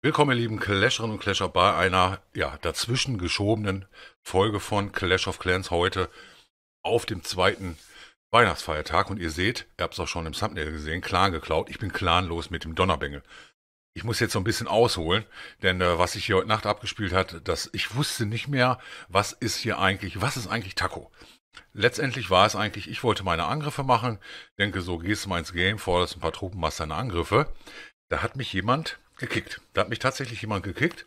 Willkommen, ihr lieben Clasherinnen und Clasher, bei einer ja, dazwischen geschobenen Folge von Clash of Clans heute auf dem zweiten Weihnachtsfeiertag. Und ihr seht, ihr habt es auch schon im Thumbnail gesehen, Clan geklaut. Ich bin clanlos mit dem Donnerbengel. Ich muss jetzt so ein bisschen ausholen, denn äh, was sich hier heute Nacht abgespielt hat, dass ich wusste nicht mehr, was ist hier eigentlich, was ist eigentlich Taco? Letztendlich war es eigentlich, ich wollte meine Angriffe machen, denke so, gehst du mal ins Game, forderst ein paar Truppen, machst deine Angriffe. Da hat mich jemand gekickt. Da hat mich tatsächlich jemand gekickt.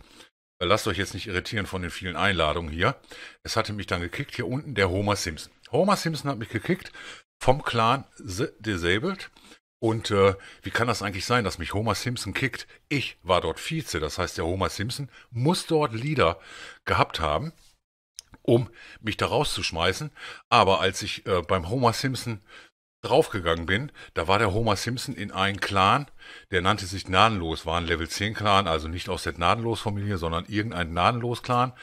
Äh, lasst euch jetzt nicht irritieren von den vielen Einladungen hier. Es hatte mich dann gekickt hier unten der Homer Simpson. Homer Simpson hat mich gekickt vom Clan The Disabled. Und äh, wie kann das eigentlich sein, dass mich Homer Simpson kickt? Ich war dort Vize, das heißt, der Homer Simpson muss dort Leader gehabt haben, um mich da rauszuschmeißen. Aber als ich äh, beim Homer Simpson draufgegangen bin, da war der Homer Simpson in einen Clan, der nannte sich Gnadenlos, war ein Level 10 Clan, also nicht aus der Gnadenlos-Familie, sondern irgendein Gnadenlos-Clan.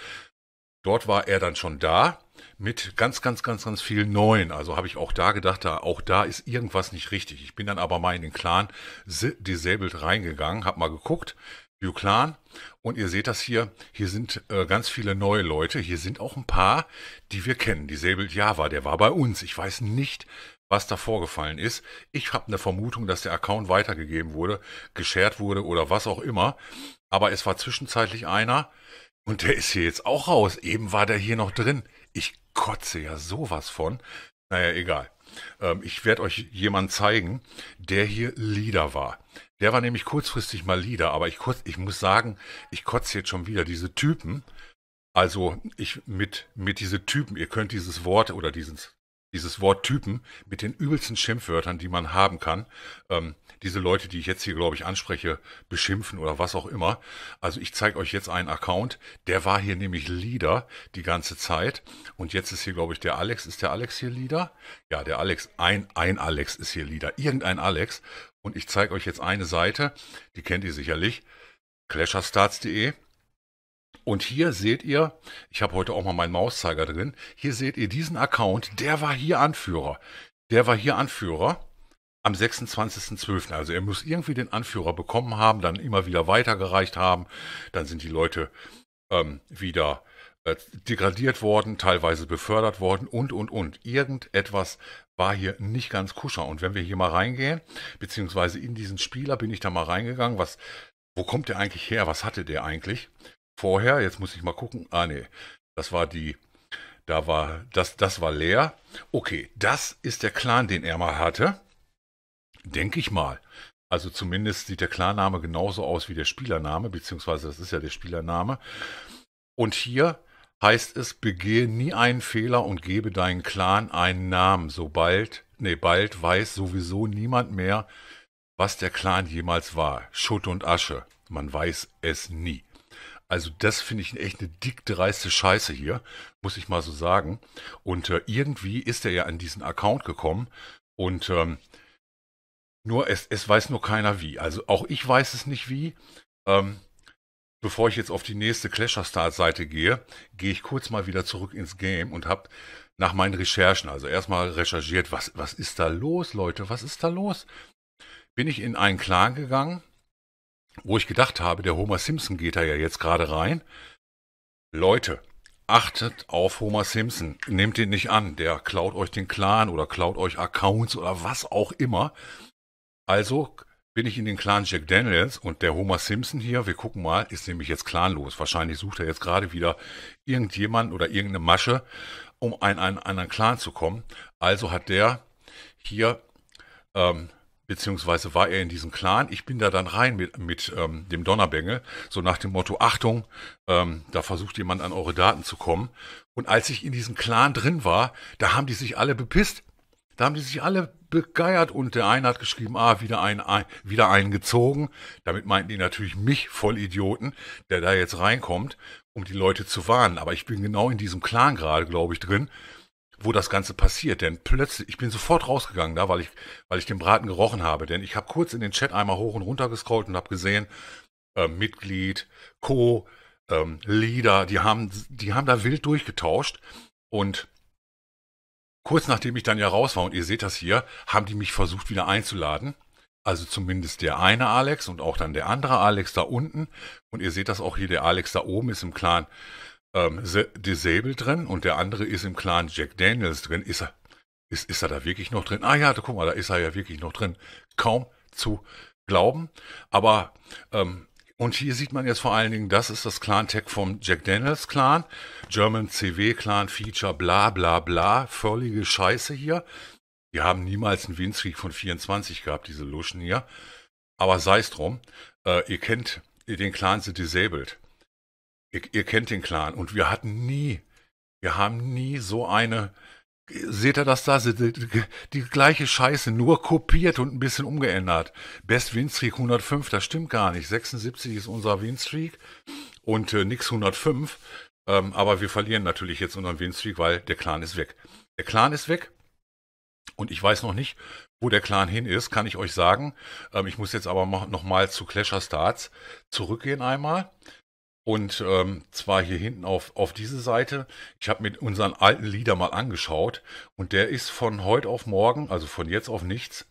Dort war er dann schon da mit ganz, ganz, ganz, ganz vielen Neuen. Also habe ich auch da gedacht, da, auch da ist irgendwas nicht richtig. Ich bin dann aber mal in den Clan Disabled reingegangen, habe mal geguckt, New Clan. Und ihr seht das hier, hier sind äh, ganz viele neue Leute. Hier sind auch ein paar, die wir kennen. Disabled Java, der war bei uns. Ich weiß nicht, was da vorgefallen ist. Ich habe eine Vermutung, dass der Account weitergegeben wurde, geshared wurde oder was auch immer. Aber es war zwischenzeitlich einer und der ist hier jetzt auch raus. Eben war der hier noch drin. Ich kotze ja sowas von. Naja, egal. Ähm, ich werde euch jemanden zeigen, der hier Leader war. Der war nämlich kurzfristig mal Leader, aber ich, kurz, ich muss sagen, ich kotze jetzt schon wieder diese Typen. Also ich mit, mit diese Typen, ihr könnt dieses Wort oder dieses dieses Wort Typen mit den übelsten Schimpfwörtern, die man haben kann. Ähm, diese Leute, die ich jetzt hier, glaube ich, anspreche, beschimpfen oder was auch immer. Also ich zeige euch jetzt einen Account, der war hier nämlich Leader die ganze Zeit. Und jetzt ist hier, glaube ich, der Alex. Ist der Alex hier Leader? Ja, der Alex, ein, ein Alex ist hier Leader. Irgendein Alex. Und ich zeige euch jetzt eine Seite, die kennt ihr sicherlich, clasherstarts.de. Und hier seht ihr, ich habe heute auch mal meinen Mauszeiger drin, hier seht ihr diesen Account, der war hier Anführer. Der war hier Anführer am 26.12. Also er muss irgendwie den Anführer bekommen haben, dann immer wieder weitergereicht haben, dann sind die Leute ähm, wieder äh, degradiert worden, teilweise befördert worden und, und, und. Irgendetwas war hier nicht ganz kuscher. Und wenn wir hier mal reingehen, beziehungsweise in diesen Spieler bin ich da mal reingegangen, was, wo kommt der eigentlich her, was hatte der eigentlich? vorher, jetzt muss ich mal gucken, ah nee, das war die, da war, das, das war leer. Okay, das ist der Clan, den er mal hatte, denke ich mal. Also zumindest sieht der Klarname genauso aus wie der Spielername, beziehungsweise das ist ja der Spielername. Und hier heißt es, begehe nie einen Fehler und gebe deinen Clan einen Namen. Sobald, nee, bald weiß sowieso niemand mehr, was der Clan jemals war. Schutt und Asche. Man weiß es nie. Also das finde ich echt eine dick dreiste Scheiße hier, muss ich mal so sagen. Und äh, irgendwie ist er ja an diesen Account gekommen und ähm, nur es, es weiß nur keiner wie. Also auch ich weiß es nicht wie. Ähm, bevor ich jetzt auf die nächste Clash of Stars Seite gehe, gehe ich kurz mal wieder zurück ins Game und habe nach meinen Recherchen, also erstmal recherchiert, was, was ist da los, Leute, was ist da los? Bin ich in einen Clan gegangen wo ich gedacht habe, der Homer Simpson geht da ja jetzt gerade rein. Leute, achtet auf Homer Simpson. Nehmt ihn nicht an. Der klaut euch den Clan oder klaut euch Accounts oder was auch immer. Also bin ich in den Clan Jack Daniels und der Homer Simpson hier, wir gucken mal, ist nämlich jetzt clanlos. Wahrscheinlich sucht er jetzt gerade wieder irgendjemanden oder irgendeine Masche, um an einen anderen Clan zu kommen. Also hat der hier ähm, beziehungsweise war er in diesem Clan. Ich bin da dann rein mit, mit ähm, dem Donnerbengel, so nach dem Motto, Achtung, ähm, da versucht jemand an eure Daten zu kommen. Und als ich in diesem Clan drin war, da haben die sich alle bepisst. Da haben die sich alle begeiert und der eine hat geschrieben, ah, wieder einen, ein, wieder einen gezogen. Damit meinten die natürlich mich, Vollidioten, der da jetzt reinkommt, um die Leute zu warnen. Aber ich bin genau in diesem Clan gerade, glaube ich, drin wo das Ganze passiert. Denn plötzlich, ich bin sofort rausgegangen da, weil ich, weil ich den Braten gerochen habe. Denn ich habe kurz in den Chat einmal hoch und runter gescrollt und habe gesehen, äh, Mitglied, Co, ähm, Leader, die haben, die haben da wild durchgetauscht. Und kurz nachdem ich dann ja raus war, und ihr seht das hier, haben die mich versucht wieder einzuladen. Also zumindest der eine Alex und auch dann der andere Alex da unten. Und ihr seht das auch hier, der Alex da oben ist im Clan ähm, die Säbel drin und der andere ist im Clan Jack Daniels drin. Ist er, ist, ist er da wirklich noch drin? Ah ja, da, guck mal, da ist er ja wirklich noch drin. Kaum zu glauben. Aber, ähm, und hier sieht man jetzt vor allen Dingen, das ist das Clan-Tag vom Jack Daniels Clan. German CW Clan Feature, bla bla bla. Völlige Scheiße hier. Die haben niemals einen Windskrieg von 24 gehabt, diese Luschen hier. Aber sei es drum, äh, ihr kennt den Clan sind disabled. Ihr, ihr, kennt den Clan. Und wir hatten nie, wir haben nie so eine. Seht ihr das da? Die, die, die gleiche Scheiße, nur kopiert und ein bisschen umgeändert. Best Winstreak 105, das stimmt gar nicht. 76 ist unser Winstreak und äh, nix 105. Ähm, aber wir verlieren natürlich jetzt unseren Winstreak, weil der Clan ist weg. Der Clan ist weg und ich weiß noch nicht, wo der Clan hin ist, kann ich euch sagen. Ähm, ich muss jetzt aber noch mal zu Clasher Starts zurückgehen einmal. Und ähm, zwar hier hinten auf, auf diese Seite. Ich habe mir unseren alten Lieder mal angeschaut. Und der ist von heute auf morgen, also von jetzt auf nichts,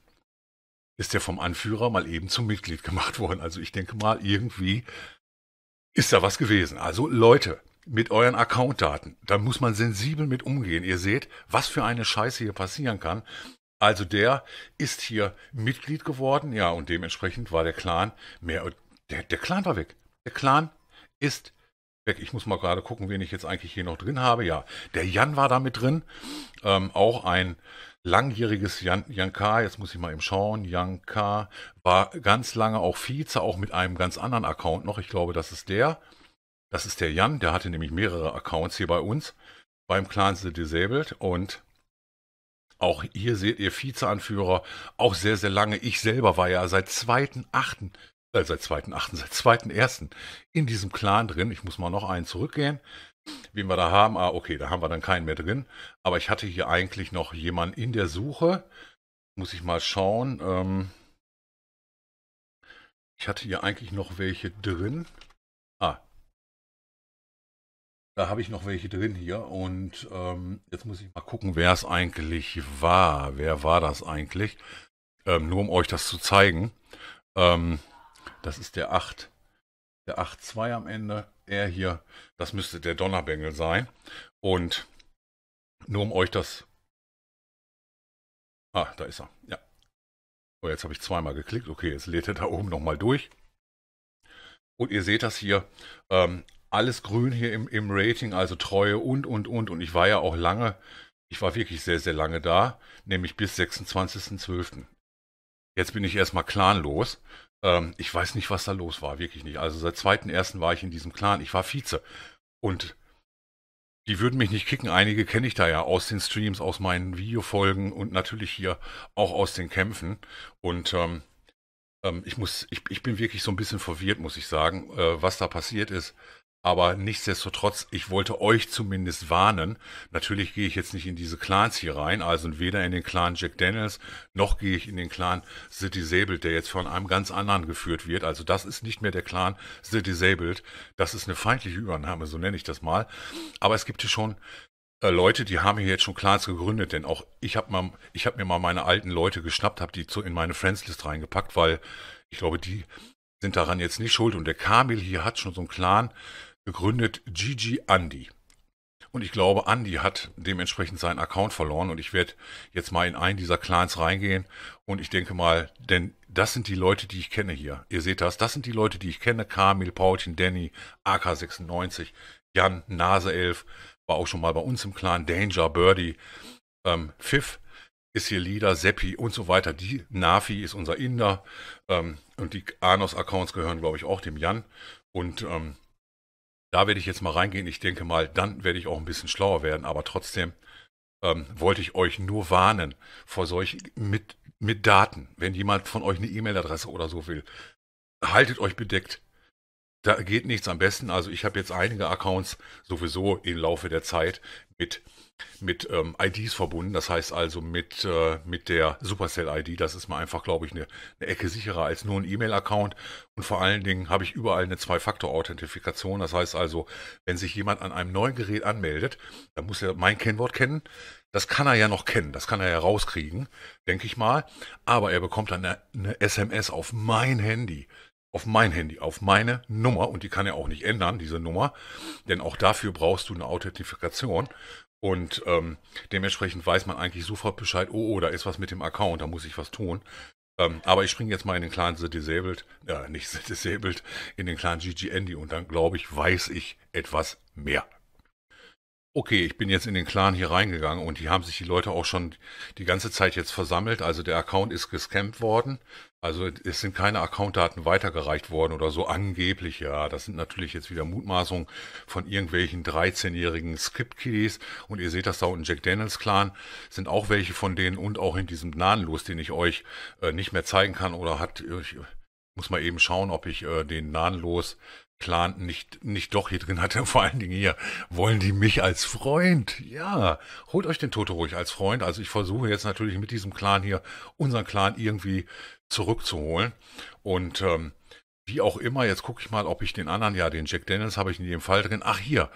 ist der vom Anführer mal eben zum Mitglied gemacht worden. Also ich denke mal, irgendwie ist da was gewesen. Also Leute, mit euren Accountdaten, da muss man sensibel mit umgehen. Ihr seht, was für eine Scheiße hier passieren kann. Also der ist hier Mitglied geworden, ja, und dementsprechend war der Clan mehr, der, der Clan war weg. Der Clan ist weg. Ich muss mal gerade gucken, wen ich jetzt eigentlich hier noch drin habe. Ja, der Jan war da mit drin. Ähm, auch ein langjähriges Jan, Jan K., jetzt muss ich mal eben schauen, Jan K. war ganz lange auch Vize, auch mit einem ganz anderen Account noch. Ich glaube, das ist der. Das ist der Jan, der hatte nämlich mehrere Accounts hier bei uns, beim Clan The Disabled. Und auch hier seht ihr Vize-Anführer. auch sehr, sehr lange. Ich selber war ja seit 2.8 äh, seit achten, seit zweiten ersten in diesem Clan drin. Ich muss mal noch einen zurückgehen. Wen wir da haben, ah, okay, da haben wir dann keinen mehr drin. Aber ich hatte hier eigentlich noch jemanden in der Suche. Muss ich mal schauen. Ähm ich hatte hier eigentlich noch welche drin. Ah. Da habe ich noch welche drin hier. Und ähm, jetzt muss ich mal gucken, wer es eigentlich war. Wer war das eigentlich? Ähm, nur um euch das zu zeigen. Ähm, das ist der 8. Der 8-2 am Ende. Er hier, das müsste der Donnerbengel sein. Und nur um euch das... Ah, da ist er. Ja. Oh, jetzt habe ich zweimal geklickt. Okay, jetzt lädt er da oben nochmal durch. Und ihr seht das hier. Ähm, alles grün hier im, im Rating, also Treue und, und, und. Und ich war ja auch lange, ich war wirklich sehr, sehr lange da, nämlich bis 26.12. Jetzt bin ich erstmal clanlos ähm, ich weiß nicht, was da los war, wirklich nicht. Also seit 2.1. war ich in diesem Clan. Ich war Vize. Und die würden mich nicht kicken. Einige kenne ich da ja aus den Streams, aus meinen Videofolgen und natürlich hier auch aus den Kämpfen. Und ähm, ähm, ich muss, ich, ich bin wirklich so ein bisschen verwirrt, muss ich sagen, äh, was da passiert ist. Aber nichtsdestotrotz, ich wollte euch zumindest warnen. Natürlich gehe ich jetzt nicht in diese Clans hier rein, also weder in den Clan Jack Daniels, noch gehe ich in den Clan The Disabled, der jetzt von einem ganz anderen geführt wird. Also das ist nicht mehr der Clan The Disabled. Das ist eine feindliche Übernahme, so nenne ich das mal. Aber es gibt hier schon äh, Leute, die haben hier jetzt schon Clans gegründet, denn auch ich habe mal, mir mal meine alten Leute geschnappt, habe die zu, in meine Friendslist reingepackt, weil ich glaube, die sind daran jetzt nicht schuld. Und der Kamil hier hat schon so einen Clan, gründet Gigi Andy. Und ich glaube, Andy hat dementsprechend seinen Account verloren und ich werde jetzt mal in einen dieser Clans reingehen und ich denke mal, denn das sind die Leute, die ich kenne hier. Ihr seht das, das sind die Leute, die ich kenne. Kamil, Paulchen, Danny, AK96, Jan, Nase11, war auch schon mal bei uns im Clan, Danger, Birdie, ähm, Pfiff ist hier Leader, Seppi und so weiter. Die Nafi ist unser Inder ähm, und die Anos-Accounts gehören, glaube ich, auch dem Jan. Und ähm, da werde ich jetzt mal reingehen. Ich denke mal, dann werde ich auch ein bisschen schlauer werden. Aber trotzdem ähm, wollte ich euch nur warnen vor solch mit, mit Daten. Wenn jemand von euch eine E-Mail-Adresse oder so will, haltet euch bedeckt. Da geht nichts am besten. Also ich habe jetzt einige Accounts sowieso im Laufe der Zeit mit mit ähm, IDs verbunden, das heißt also mit, äh, mit der Supercell-ID. Das ist mir einfach, glaube ich, eine, eine, Ecke sicherer als nur ein E-Mail-Account. Und vor allen Dingen habe ich überall eine Zwei-Faktor-Authentifikation. Das heißt also, wenn sich jemand an einem neuen Gerät anmeldet, dann muss er mein Kennwort kennen. Das kann er ja noch kennen, das kann er ja rauskriegen, denke ich mal. Aber er bekommt dann eine, eine SMS auf mein Handy auf mein Handy, auf meine Nummer und die kann ja auch nicht ändern, diese Nummer, denn auch dafür brauchst du eine Authentifikation und ähm, dementsprechend weiß man eigentlich sofort Bescheid, oh, oh, da ist was mit dem Account, da muss ich was tun. Ähm, aber ich springe jetzt mal in den Clan The Disabled, äh, nicht The Disabled, in den Clan GG Andy und dann glaube ich, weiß ich etwas mehr. Okay, ich bin jetzt in den Clan hier reingegangen und hier haben sich die Leute auch schon die ganze Zeit jetzt versammelt. Also der Account ist gescampt worden. Also es sind keine Accountdaten weitergereicht worden oder so angeblich, ja. Das sind natürlich jetzt wieder Mutmaßungen von irgendwelchen 13-jährigen skip kiddies Und ihr seht das da unten, Jack Daniels Clan sind auch welche von denen und auch in diesem Nahenlos, den ich euch äh, nicht mehr zeigen kann oder hat, äh, ich muss mal eben schauen, ob ich äh, den Nahenlos Clan nicht, nicht doch hier drin hatte. Vor allen Dingen hier wollen die mich als Freund. Ja, holt euch den Toto ruhig als Freund. Also ich versuche jetzt natürlich mit diesem Clan hier unseren Clan irgendwie zurückzuholen. Und ähm, wie auch immer, jetzt gucke ich mal, ob ich den anderen, ja, den Jack Daniels habe ich in jedem Fall drin. Ach hier,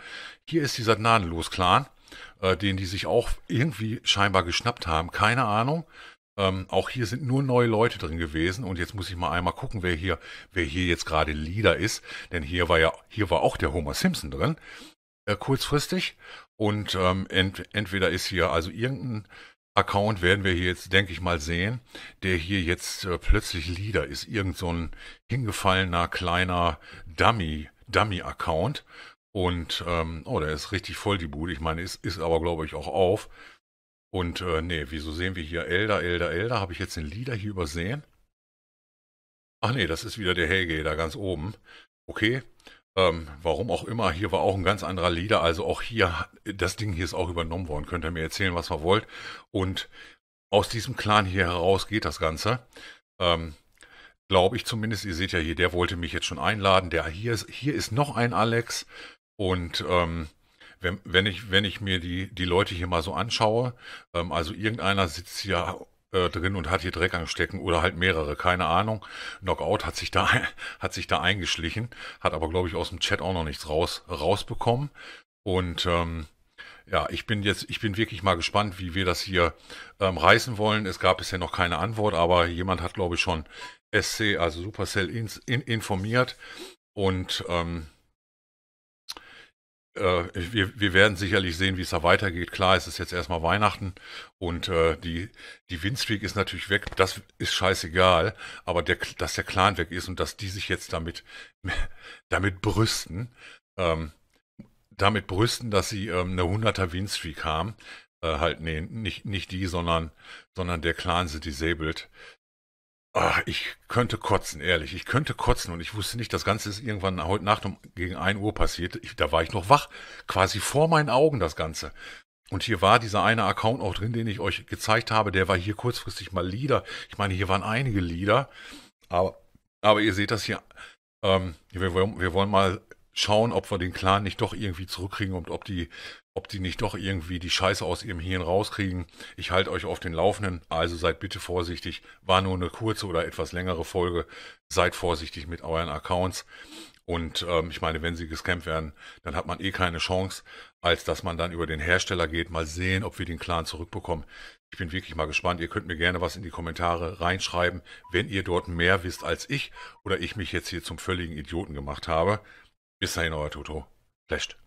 hier ist dieser Gnadenlos-Clan, äh, den die sich auch irgendwie scheinbar geschnappt haben. Keine Ahnung. Ähm, auch hier sind nur neue Leute drin gewesen und jetzt muss ich mal einmal gucken, wer hier, wer hier jetzt gerade Leader ist, denn hier war ja, hier war auch der Homer Simpson drin, äh, kurzfristig und ähm, ent, entweder ist hier also irgendein Account werden wir hier jetzt, denke ich mal, sehen, der hier jetzt äh, plötzlich Leader ist, irgend so ein hingefallener kleiner Dummy, Dummy-Account und ähm, oh, der ist richtig voll die Bude. Ich meine, ist, ist aber glaube ich auch auf. Und äh, nee, wieso sehen wir hier Elder, Elder, Elder? Habe ich jetzt den Leader hier übersehen? Ach nee, das ist wieder der Helge da ganz oben. Okay. Ähm, warum auch immer, hier war auch ein ganz anderer Leader. Also auch hier, das Ding hier ist auch übernommen worden. Könnt ihr mir erzählen, was ihr wollt. Und aus diesem Clan hier heraus geht das Ganze. Ähm, Glaube ich zumindest. Ihr seht ja hier, der wollte mich jetzt schon einladen. Der hier ist, hier ist noch ein Alex. Und ähm, wenn, wenn, ich, wenn ich mir die, die Leute hier mal so anschaue, ähm, also irgendeiner sitzt hier äh, drin und hat hier Dreck anstecken oder halt mehrere, keine Ahnung. Knockout hat sich da, hat sich da eingeschlichen, hat aber, glaube ich, aus dem Chat auch noch nichts raus, rausbekommen. Und ähm, ja, ich bin jetzt, ich bin wirklich mal gespannt, wie wir das hier ähm, reißen wollen. Es gab bisher noch keine Antwort, aber jemand hat, glaube ich, schon SC, also Supercell, in, in, informiert. Und ähm, äh, wir, wir, werden sicherlich sehen, wie es da weitergeht. Klar, es ist jetzt erstmal Weihnachten und äh, die, die Windstreak ist natürlich weg. Das ist scheißegal. Aber der, dass der Clan weg ist und dass die sich jetzt damit, damit brüsten, ähm, damit brüsten, dass sie ähm, eine 100er Windstreak haben. Äh, halt, nee, nicht, nicht die, sondern, sondern der Clan sind disabled. Ach, ich könnte kotzen, ehrlich. Ich könnte kotzen und ich wusste nicht, das Ganze ist irgendwann heute Nacht um gegen ein Uhr passiert. Ich, da war ich noch wach, quasi vor meinen Augen das Ganze. Und hier war dieser eine Account auch drin, den ich euch gezeigt habe. Der war hier kurzfristig mal Lieder. Ich meine, hier waren einige Lieder, aber, aber ihr seht das hier. Ähm, wir, wir wollen mal schauen, ob wir den Clan nicht doch irgendwie zurückkriegen und ob die, ob die nicht doch irgendwie die Scheiße aus ihrem Hirn rauskriegen. Ich halte euch auf den Laufenden, also seid bitte vorsichtig. War nur eine kurze oder etwas längere Folge. Seid vorsichtig mit euren Accounts. Und ähm, ich meine, wenn sie gescampt werden, dann hat man eh keine Chance, als dass man dann über den Hersteller geht, mal sehen, ob wir den Clan zurückbekommen. Ich bin wirklich mal gespannt. Ihr könnt mir gerne was in die Kommentare reinschreiben, wenn ihr dort mehr wisst als ich oder ich mich jetzt hier zum völligen Idioten gemacht habe. Bis dahin, euer Toto. Schlecht.